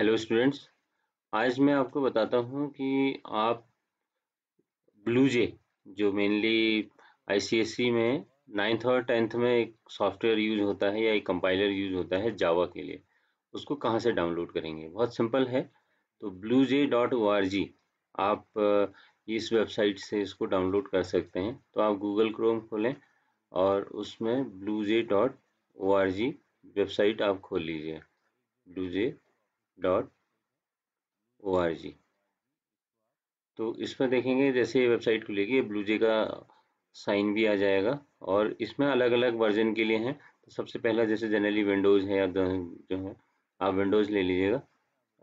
hello students आज मैं आपको बताता हूं कि आप ब्लू जे जो मेनली आईसीएसई e में नाइन्थ और टेंथ में एक सॉफ्टवेयर यूज होता है या एक कंपाइलर यूज होता है जावा के लिए उसको कहां से डाउनलोड करेंगे बहुत सिंपल है तो blue J dot O R G आप इस वेबसाइट से इसको डाउनलोड कर सकते हैं तो आप गूगल क्रोम खोलें और उसमें blue J dot O R G website आप खोल लीजिए blue J dot O R G तो इसमें देखेंगे जैसे ये वेबसाइट खुलेगी ये ब्लूजे का साइन भी आ जाएगा और इसमें अलग अलग वर्जन के लिए हैं तो सबसे पहला जैसे जनरली विंडोज़ है या जो है आप विंडोज़ ले लीजिएगा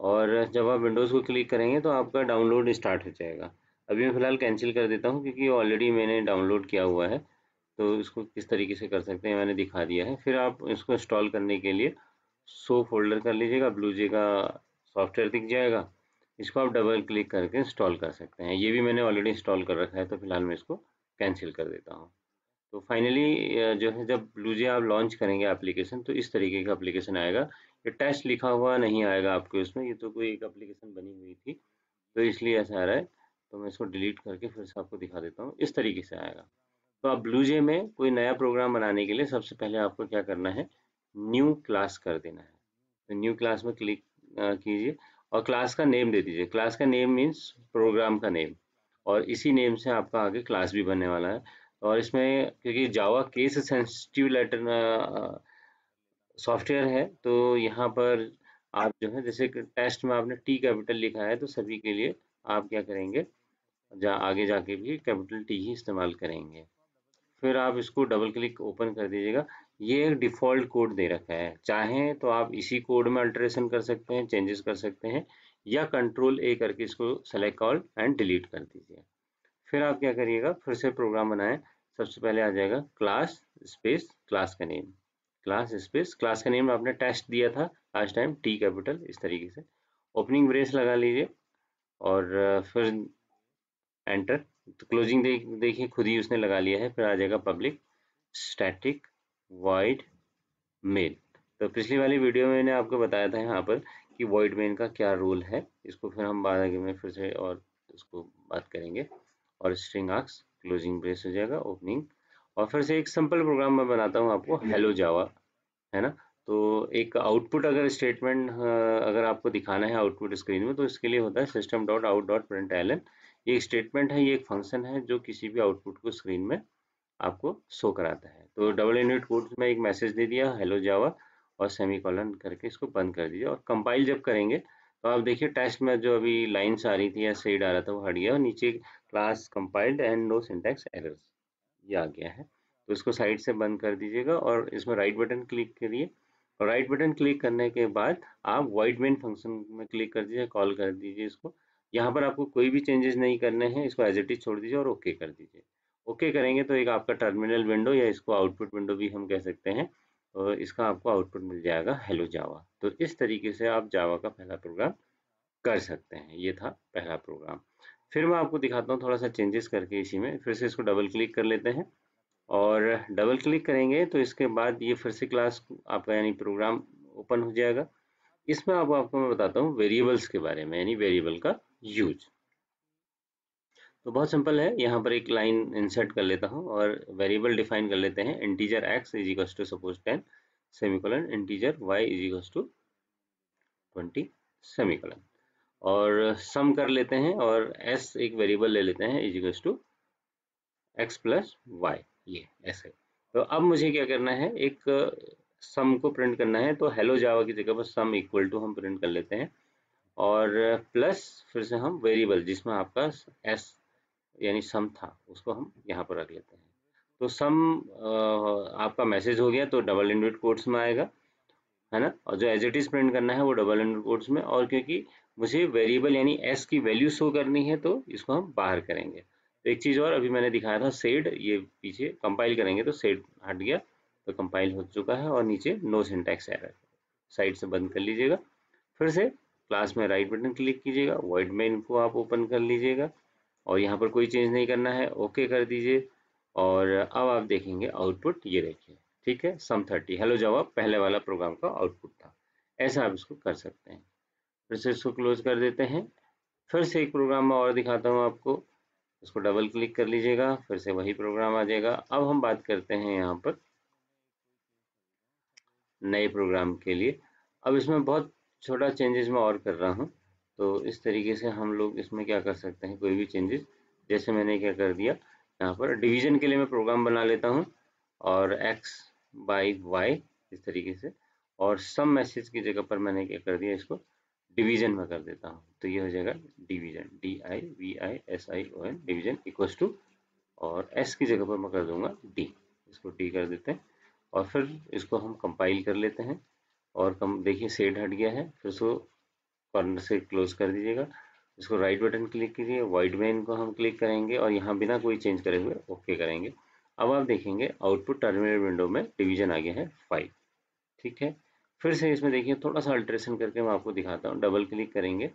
और जब आप विंडोज़ को क्लिक करेंगे तो आपका डाउनलोड स्टार्ट हो जाएगा अभी मैं फ़िलहाल कैंसिल कर देता हूँ क्योंकि ऑलरेडी मैंने डाउनलोड किया हुआ है तो इसको किस तरीके से कर सकते हैं मैंने दिखा दिया है फिर आप इसको इंस्टॉल करने के लिए सो फोल्डर कर लीजिएगा ब्लू जी का सॉफ्टवेयर दिख जाएगा इसको आप डबल क्लिक करके इंस्टॉल कर सकते हैं ये भी मैंने ऑलरेडी इंस्टॉल कर रखा है तो फिलहाल मैं इसको कैंसिल कर देता हूँ तो फाइनली जो है जब ब्लूजे आप लॉन्च करेंगे एप्लीकेशन तो इस तरीके का एप्लीकेशन आएगा ये टेस्ट लिखा हुआ नहीं आएगा आपके उसमें ये तो कोई एक एप्लीकेशन बनी हुई थी तो इसलिए ऐसा आ रहा है तो मैं इसको डिलीट करके फिर से आपको दिखा देता हूँ इस तरीके से आएगा तो आप ब्लूजे में कोई नया प्रोग्राम बनाने के लिए सबसे पहले आपको क्या करना है न्यू क्लास कर देना है तो न्यू क्लास में क्लिक कीजिए और क्लास का नेम दे दीजिए क्लास का नेम मीन्स प्रोग्राम का नेम और इसी नेम से आपका आगे क्लास भी बनने वाला है और इसमें क्योंकि Java case sensitive letter software है तो यहाँ पर आप जो है जैसे टेस्ट में आपने टी कैपिटल लिखा है तो सभी के लिए आप क्या करेंगे जा आगे जाके भी कैपिटल टी ही इस्तेमाल करेंगे फिर आप इसको डबल क्लिक ओपन कर दीजिएगा ये एक डिफ़ॉल्ट कोड दे रखा है चाहें तो आप इसी कोड में अल्ट्रेशन कर सकते हैं चेंजेस कर सकते हैं या कंट्रोल ए करके इसको सेलेक्ट ऑल एंड डिलीट कर दीजिए फिर आप क्या करिएगा फिर से प्रोग्राम बनाएं सबसे पहले आ जाएगा क्लास स्पेस क्लास का नेम क्लास स्पेस क्लास का नेम आपने टेस्ट दिया था लास्ट टाइम टी कैपिटल इस तरीके से ओपनिंग ब्रेस लगा लीजिए और फिर एंटर तो क्लोजिंग देखिए खुद ही उसने लगा लिया है फिर आ जाएगा पब्लिक स्टैटिक वाइट मेन तो पिछली वाली वीडियो में मैंने आपको बताया था यहाँ पर कि वाइट मेल का क्या रोल है इसको फिर हम बाद आगे में फिर से और इसको बात करेंगे और स्ट्रिंग आर्क्स क्लोजिंग ब्रेस हो जाएगा ओपनिंग और फिर से एक सिंपल प्रोग्राम मैं बनाता हूँ आपको हेलो जावा है ना तो एक आउटपुट अगर स्टेटमेंट अगर आपको दिखाना है आउटपुट स्क्रीन में तो इसके लिए होता है system dot out dot print L N ये स्टेटमेंट है ये एक फंक्शन है जो किसी भी आउटपुट को स्क्रीन में आपको शो कराता है तो डबल इनविट कोड में एक मैसेज दे दिया हेलो जावा और सेमी कॉलन करके इसको बंद कर दीजिए और कंपाइल जब करेंगे तो आप देखिए टेस्ट में जो अभी लाइन्स आ रही थी या सेड आ रहा था वो हट गया और नीचे class compiled and no syntax errors ये आ गया है तो इसको साइड से बंद कर दीजिएगा और इसमें राइट बटन क्लिक करिए और राइट बटन क्लिक करने के बाद आप वाइड मेन फंक्शन में क्लिक कर दीजिए कॉल कर दीजिए इसको यहाँ पर आपको कोई भी चेंजेस नहीं करने हैं इसको एज इट इज छोड़ दीजिए और ओके कर दीजिए ओके okay करेंगे तो एक आपका टर्मिनल विंडो या इसको आउटपुट विंडो भी हम कह सकते हैं और इसका आपको आउटपुट मिल जाएगा हेलो जावा तो इस तरीके से आप जावा का पहला प्रोग्राम कर सकते हैं ये था पहला प्रोग्राम फिर मैं आपको दिखाता हूँ थोड़ा सा चेंजेस करके इसी में फिर से इसको डबल क्लिक कर लेते हैं और डबल क्लिक करेंगे तो इसके बाद ये फिर से क्लास आपका यानी प्रोग्राम ओपन हो जाएगा इसमें अब आप आपको मैं बताता हूँ वेरिएबल्स के बारे में यानी वेरिएबल का यूज़ तो बहुत सिंपल है यहाँ पर एक लाइन इंसर्ट कर लेता हूँ और वेरिएबल डिफाइन कर लेते हैं integer X is equal to suppose ten semicolon integer Y is equal to twenty semicolon और सम कर लेते हैं और एस एक वेरिएबल ले लेते हैं is equal to X plus Y ये ऐसे तो अब मुझे क्या करना है एक सम को प्रिंट करना है तो हेलो जावा की जगह पर सम इक्वल टू हम प्रिंट कर लेते हैं और प्लस फिर से हम वेरिएबल जिसमें आपका एस यानी सम था उसको हम यहाँ पर रख लेते हैं तो सम आपका मैसेज हो गया तो डबल इंडेड कोड्स में आएगा है ना और जो एज इट इज प्रिंट करना है वो डबल इंडेड कोड्स में और क्योंकि मुझे वेरिएबल यानी एस की वैल्यू शो करनी है तो इसको हम बाहर करेंगे तो एक चीज़ और अभी मैंने दिखाया था सेड ये पीछे कंपाइल करेंगे तो सेड हट गया तो कंपाइल हो चुका है और नीचे नो सिंटैक्स एरर साइड से बंद कर लीजिएगा फिर से क्लास में राइट बटन क्लिक कीजिएगा वाइट मेन को आप ओपन कर लीजिएगा और यहाँ पर कोई चेंज नहीं करना है ओके कर दीजिए और अब आप देखेंगे आउटपुट ये देखिए ठीक है सम थर्टी हेलो जवाब पहले वाला प्रोग्राम का आउटपुट था ऐसा आप इसको कर सकते हैं फिर से इसको क्लोज कर देते हैं फिर से एक प्रोग्राम मैं और दिखाता हूँ आपको इसको डबल क्लिक कर लीजिएगा फिर से वही प्रोग्राम आ जाएगा अब हम बात करते हैं यहाँ पर नए प्रोग्राम के लिए अब इसमें बहुत छोटा चेंजेस मैं और कर रहा हूँ तो इस तरीके से हम लोग इसमें क्या कर सकते हैं कोई भी चेंजेस जैसे मैंने क्या कर दिया यहाँ पर डिवीजन के लिए मैं प्रोग्राम बना लेता हूँ और एक्स बाई वाई इस तरीके से और सम मैसेज की जगह पर मैंने क्या कर दिया इसको डिवीजन में कर देता हूँ तो ये हो जाएगा division D I V I S I O N division equal to और एस की जगह पर मैं कर दूंगा डी इसको डी कर देते हैं और फिर इसको हम कंपाइल कर लेते हैं और कम देखिए सेट हट गया है फिर सो कॉर्नर से क्लोज कर दीजिएगा इसको राइट बटन क्लिक कीजिए वाइट में को हम क्लिक करेंगे और यहाँ बिना कोई चेंज करे हुए ओके करेंगे अब आप देखेंगे आउटपुट टर्मिनल विंडो में डिवीजन आ गया है फाइव ठीक है फिर से इसमें देखिए थोड़ा सा अल्ट्रेशन करके मैं आपको दिखाता हूँ डबल क्लिक करेंगे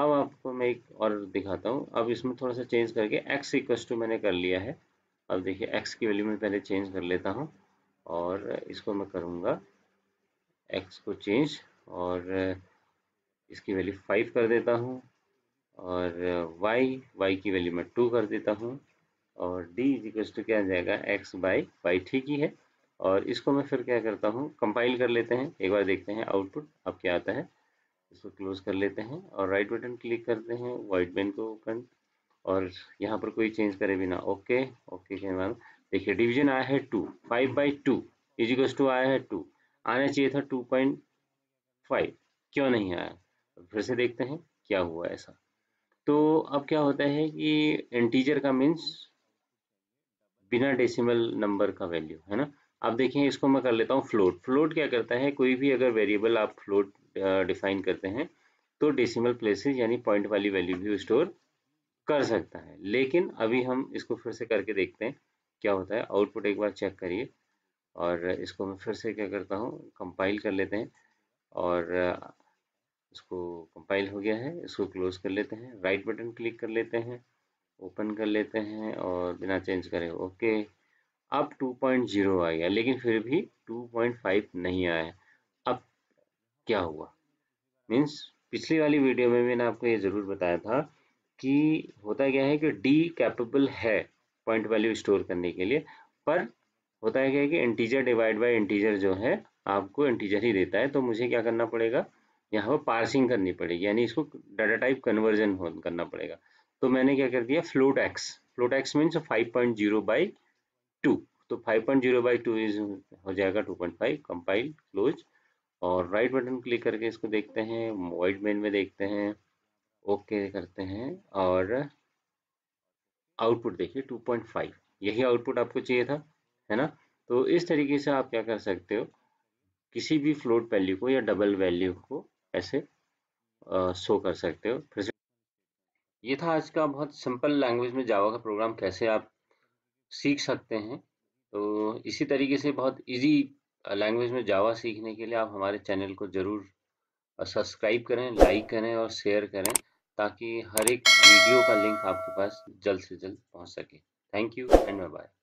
अब आपको मैं एक और दिखाता हूँ अब इसमें थोड़ा सा चेंज करके एक्स इक्व टू मैंने कर लिया है अब देखिए एक्स की वैल्यू में पहले चेंज कर लेता हूँ और इसको मैं करूँगा एक्स को चेंज और इसकी वैल्यू फाइव कर देता हूँ और वाई वाई की वैल्यू मैं टू कर देता हूँ और डी इक्वल टू क्या आ जाएगा एक्स बाई वाई ठीक ही है और इसको मैं फिर क्या करता हूँ कंपाइल कर लेते हैं एक बार देखते हैं आउटपुट अब क्या आता है इसको क्लोज कर लेते हैं और राइट बटन क्लिक करते हैं वाइट बैन को ओपन और यहाँ पर कोई चेंज करे बिना ओके ओके के बाद देखिए डिवीजन आया है two five by two equals two आया है टू आना चाहिए था टू पॉइंट फाइव क्यों नहीं आया फिर से देखते हैं क्या हुआ ऐसा तो अब क्या होता है कि इंटीजर का मीन्स बिना डेसिमल नंबर का वैल्यू है ना आप देखिए इसको मैं कर लेता हूँ फ्लोट फ्लोट क्या करता है कोई भी अगर वेरिएबल आप फ्लोट डिफाइन करते हैं तो डेसिमल प्लेसेस यानी पॉइंट वाली वैल्यू भी स्टोर कर सकता है लेकिन अभी हम इसको फिर से करके देखते हैं क्या होता है आउटपुट एक बार चेक करिए और इसको मैं फिर से क्या करता हूँ कंपाइल कर लेते हैं और इसको कंपाइल हो गया है इसको क्लोज कर लेते हैं राइट बटन क्लिक कर लेते हैं ओपन कर लेते हैं और बिना चेंज करें ओके अब 2.0 आ गया लेकिन फिर भी 2.5 नहीं आया अब क्या हुआ मीन्स पिछली वाली वीडियो में मैंने आपको ये ज़रूर बताया था कि होता क्या है कि डी कैपेबल है पॉइंट वैल्यू स्टोर करने के लिए पर होता है क्या है कि इंटीजर डिवाइड बाय इंटीजर जो है आपको इंटीजर ही देता है तो मुझे क्या करना पड़ेगा यहाँ पर पार्सिंग करनी पड़ेगी यानी इसको डाटा टाइप कन्वर्जन करना पड़ेगा तो मैंने क्या कर दिया float X float X means five point zero by two तो five point zero by two is हो जाएगा two point five compile close और राइट बटन क्लिक करके इसको देखते हैं वाइट मेन में देखते हैं ओके okay करते हैं और आउटपुट देखिए 2.5 यही आउटपुट आपको चाहिए था है ना तो इस तरीके से आप क्या कर सकते हो किसी भी फ्लोट वैल्यू को या डबल वैल्यू को ऐसे शो कर सकते हो फिर ये था आज का बहुत सिंपल लैंग्वेज में जावा का प्रोग्राम कैसे आप सीख सकते हैं तो इसी तरीके से बहुत इजी लैंग्वेज में जावा सीखने के लिए आप हमारे चैनल को ज़रूर सब्सक्राइब करें लाइक करें और शेयर करें ताकि हर एक वीडियो का लिंक आपके पास जल्द से जल्द पहुंच सके थैंक यू एंड बाय